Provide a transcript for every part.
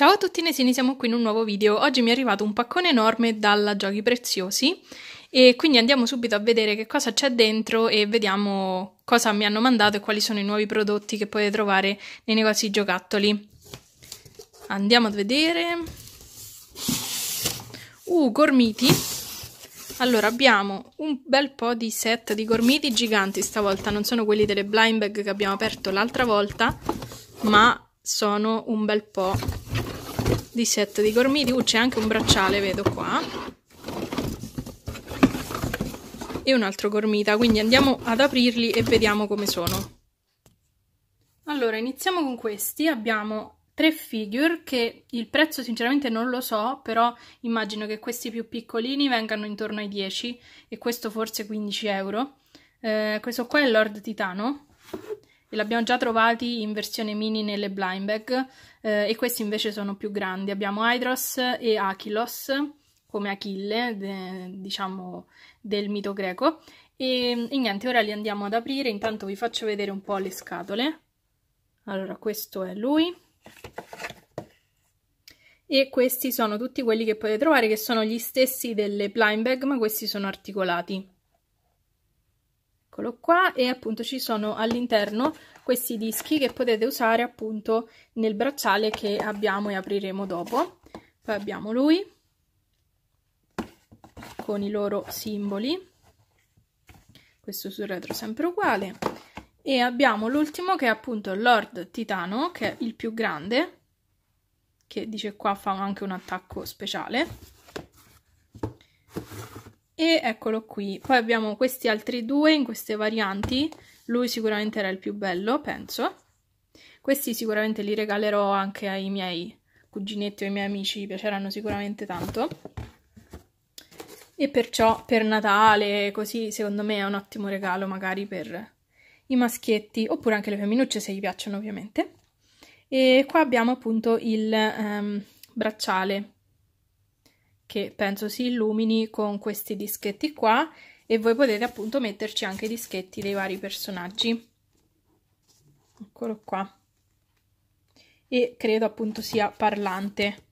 Ciao a tutti Nesini, siamo qui in un nuovo video. Oggi mi è arrivato un paccone enorme dalla Giochi Preziosi e quindi andiamo subito a vedere che cosa c'è dentro e vediamo cosa mi hanno mandato e quali sono i nuovi prodotti che potete trovare nei negozi giocattoli. Andiamo a vedere. Uh, gormiti. Allora, abbiamo un bel po' di set di gormiti giganti stavolta, non sono quelli delle blind bag che abbiamo aperto l'altra volta, ma sono un bel po' di set di gormiti. Uh, c'è anche un bracciale, vedo qua. E un altro gormita, quindi andiamo ad aprirli e vediamo come sono. Allora, iniziamo con questi. Abbiamo tre figure che il prezzo sinceramente non lo so, però immagino che questi più piccolini vengano intorno ai 10 e questo forse 15 euro. Eh, questo qua è Lord Titano li abbiamo già trovati in versione mini nelle blind bag eh, e questi invece sono più grandi. Abbiamo Hydros e Achilos come Achille, de, diciamo del mito greco. E, e niente, ora li andiamo ad aprire. Intanto vi faccio vedere un po' le scatole. Allora, questo è lui. E questi sono tutti quelli che potete trovare, che sono gli stessi delle blind bag, ma questi sono articolati eccolo qua e appunto ci sono all'interno questi dischi che potete usare appunto nel bracciale che abbiamo e apriremo dopo poi abbiamo lui con i loro simboli questo sul retro sempre uguale e abbiamo l'ultimo che è appunto Lord Titano che è il più grande che dice qua fa anche un attacco speciale e eccolo qui. Poi abbiamo questi altri due in queste varianti, lui sicuramente era il più bello, penso. Questi sicuramente li regalerò anche ai miei cuginetti o ai miei amici, piaceranno sicuramente tanto. E perciò per Natale, così secondo me è un ottimo regalo magari per i maschietti, oppure anche le femminucce se gli piacciono ovviamente. E qua abbiamo appunto il um, bracciale che penso si illumini con questi dischetti qua e voi potete appunto metterci anche i dischetti dei vari personaggi eccolo qua e credo appunto sia parlante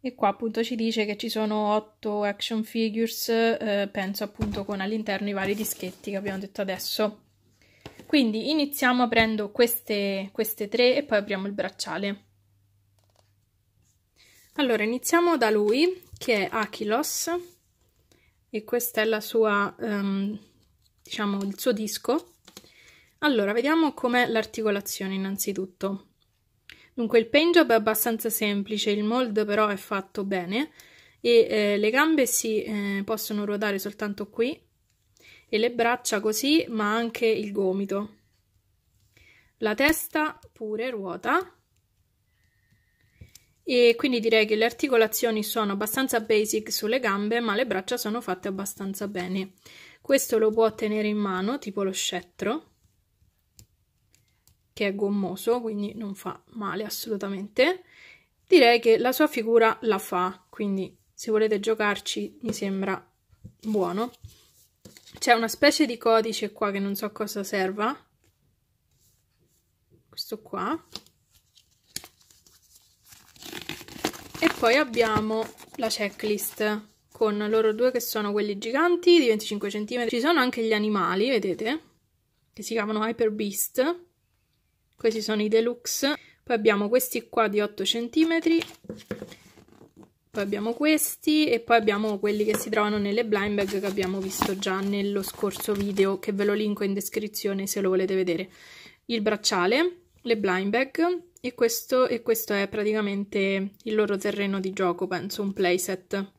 e qua appunto ci dice che ci sono otto action figures eh, penso appunto con all'interno i vari dischetti che abbiamo detto adesso quindi iniziamo aprendo queste, queste tre e poi apriamo il bracciale allora, iniziamo da lui, che è Achilos, e questo è la sua, um, diciamo, il suo disco. Allora, vediamo com'è l'articolazione innanzitutto. Dunque, il paint job è abbastanza semplice, il mold però è fatto bene, e eh, le gambe si eh, possono ruotare soltanto qui, e le braccia così, ma anche il gomito. La testa pure ruota, e quindi direi che le articolazioni sono abbastanza basic sulle gambe, ma le braccia sono fatte abbastanza bene. Questo lo può tenere in mano, tipo lo scettro, che è gommoso, quindi non fa male assolutamente. Direi che la sua figura la fa, quindi se volete giocarci mi sembra buono. C'è una specie di codice qua che non so cosa serva. Questo qua. Poi abbiamo la checklist con loro due che sono quelli giganti di 25 cm. Ci sono anche gli animali, vedete, che si chiamano Hyper Beast. Questi sono i deluxe. Poi abbiamo questi qua di 8 cm. Poi abbiamo questi e poi abbiamo quelli che si trovano nelle blind bag che abbiamo visto già nello scorso video che ve lo linko in descrizione se lo volete vedere. Il bracciale le blind bag e questo, e questo è praticamente il loro terreno di gioco, penso, un playset.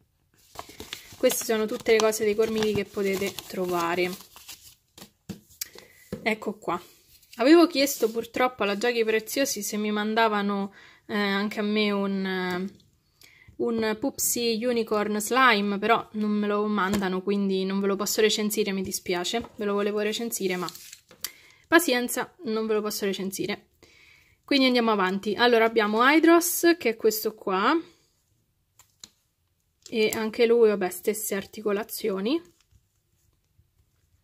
Queste sono tutte le cose dei cormili che potete trovare. Ecco qua. Avevo chiesto purtroppo alla Giochi Preziosi se mi mandavano eh, anche a me un, eh, un Pupsi Unicorn Slime, però non me lo mandano, quindi non ve lo posso recensire, mi dispiace. Ve lo volevo recensire, ma pazienza, non ve lo posso recensire. Quindi andiamo avanti. Allora abbiamo Hydros, che è questo qua, e anche lui, vabbè, stesse articolazioni.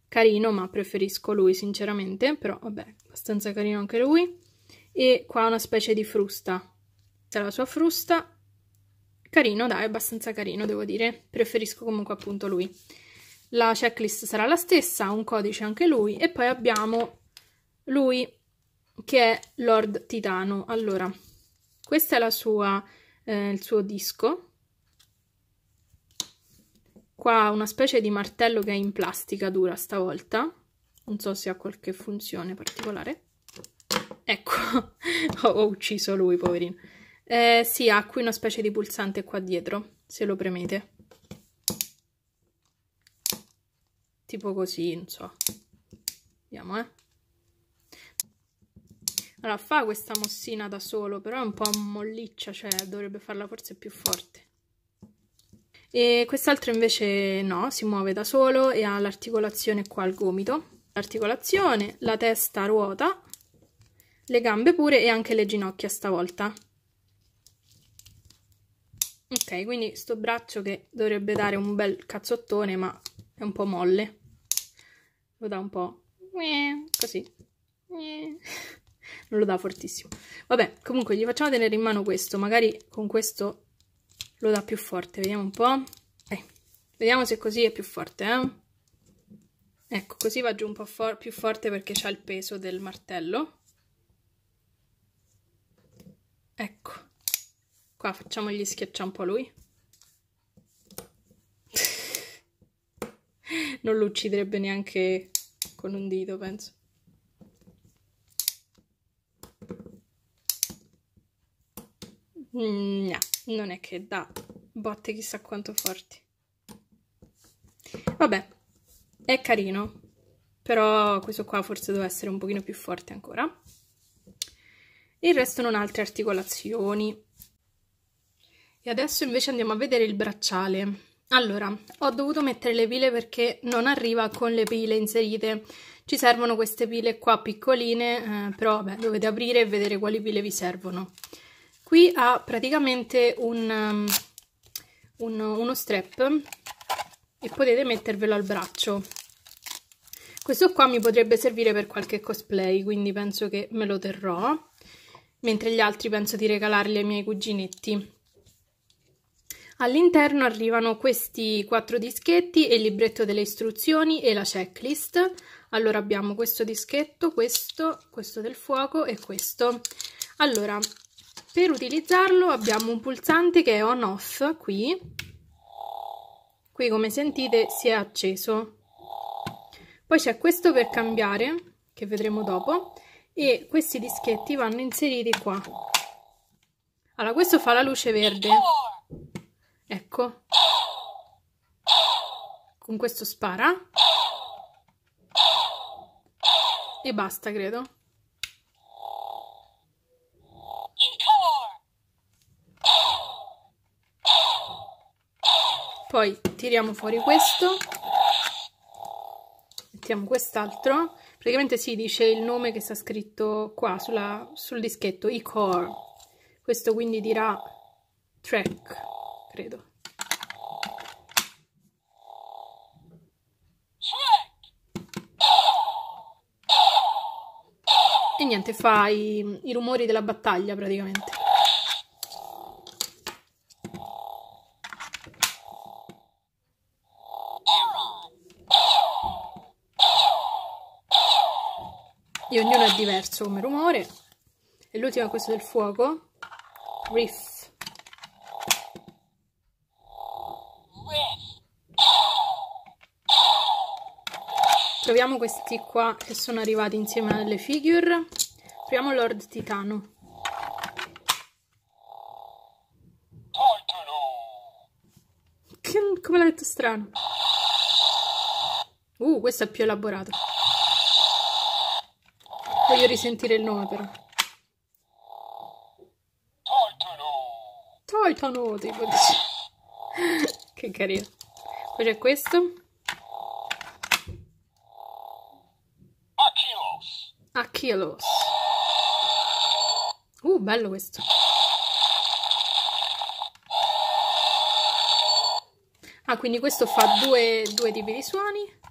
Carino, ma preferisco lui sinceramente, però vabbè, abbastanza carino anche lui. E qua una specie di frusta. c'è la sua frusta, carino, dai, abbastanza carino, devo dire. Preferisco comunque appunto lui. La checklist sarà la stessa, un codice anche lui. E poi abbiamo lui che è Lord Titano. Allora, questo è sua, eh, il suo disco. Qua una specie di martello che è in plastica dura stavolta. Non so se ha qualche funzione particolare. Ecco, ho, ucciso lui, poverino. Eh, si sì, ha qui una specie di pulsante qua dietro, se lo premete. Tipo così, non so. Vediamo, eh. Allora, fa questa mossina da solo, però è un po' molliccia, cioè dovrebbe farla forse più forte. E quest'altro invece no, si muove da solo e ha l'articolazione qua al gomito. L'articolazione, la testa ruota, le gambe pure e anche le ginocchia stavolta. Ok, quindi sto braccio che dovrebbe dare un bel cazzottone, ma è un po' molle. Lo dà un po' così non lo dà fortissimo. Vabbè, comunque gli facciamo tenere in mano questo, magari con questo lo dà più forte, vediamo un po'. Eh, vediamo se così è più forte, eh? Ecco, così va giù un po' for più forte perché c'ha il peso del martello. Ecco, qua facciamogli schiacciare un po' lui. non lo ucciderebbe neanche con un dito, penso. Mm, no, non è che dà botte chissà quanto forti. Vabbè, è carino, però questo qua forse deve essere un pochino più forte ancora. Il resto non altre articolazioni. E adesso invece andiamo a vedere il bracciale. Allora, ho dovuto mettere le pile perché non arriva con le pile inserite. Ci servono queste pile qua piccoline, eh, però vabbè, dovete aprire e vedere quali pile vi servono qui ha praticamente un, um, un, uno strap e potete mettervelo al braccio questo qua mi potrebbe servire per qualche cosplay quindi penso che me lo terrò mentre gli altri penso di regalarli ai miei cuginetti All'interno arrivano questi quattro dischetti e il libretto delle istruzioni e la checklist. Allora abbiamo questo dischetto, questo, questo del fuoco e questo. Allora, per utilizzarlo abbiamo un pulsante che è on off qui, qui come sentite si è acceso. Poi c'è questo per cambiare, che vedremo dopo, e questi dischetti vanno inseriti qua. Allora, questo fa la luce verde. Ecco. Con questo spara. E basta, credo. poi tiriamo fuori questo mettiamo quest'altro praticamente si dice il nome che sta scritto qua sulla, sul dischetto i core questo quindi dirà track credo e niente fa i, i rumori della battaglia praticamente e ognuno è diverso come rumore. E l'ultimo è questo del fuoco, riff. Proviamo questi qua che sono arrivati insieme alle figure. Proviamo Lord Titano. Che, come l'ha detto strano. Uh, questo è più elaborato. Voglio risentire il nome però. Titano! Titano, tipo Che carino. Poi c'è questo. Achilos. Achilos. Uh, bello questo. Ah, quindi questo fa due, due tipi di suoni.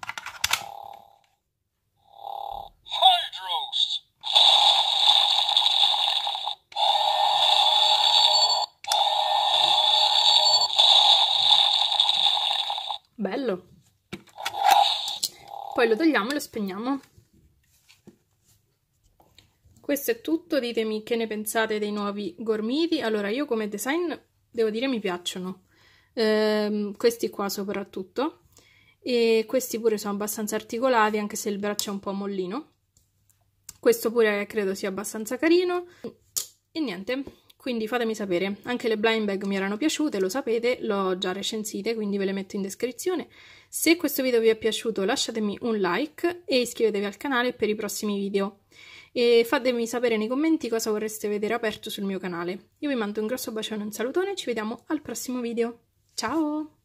poi lo togliamo e lo spegniamo questo è tutto ditemi che ne pensate dei nuovi gormiti allora io come design devo dire mi piacciono ehm, questi qua soprattutto e questi pure sono abbastanza articolati anche se il braccio è un po' mollino questo pure credo sia abbastanza carino e niente quindi fatemi sapere. Anche le blind bag mi erano piaciute, lo sapete, le ho già recensite, quindi ve le metto in descrizione. Se questo video vi è piaciuto lasciatemi un like e iscrivetevi al canale per i prossimi video. E fatemi sapere nei commenti cosa vorreste vedere aperto sul mio canale. Io vi mando un grosso bacione e un salutone ci vediamo al prossimo video. Ciao!